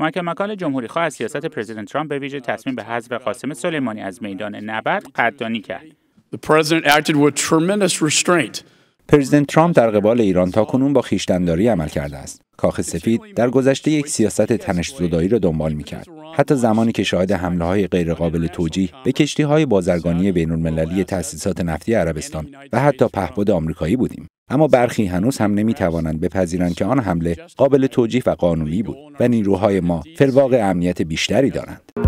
مایکل مکال جمهوری خواه از سیاست پرزیدنت ترامپ به ویژه تصمیم به حذف قاسم سلیمانی از میدان نبرد قدردانی کرد. پرزیدنت ترامپ در قبال ایران تا کنون با خیشتنداری عمل کرده است. کاخ سفید در گذشته یک سیاست تنش زدایی را دنبال می کرد. حتی زمانی که شاهد حمله های غیرقابل توجیه به کشتی های بازرگانی بین المللی تأسیسات نفتی عربستان و حتی پهبد آمریکایی بودیم. اما برخی هنوز هم نمی توانند بپذیرند که آن حمله قابل توجیه و قانونی بود و نیروهای ما فرواقع امنیت بیشتری دارند.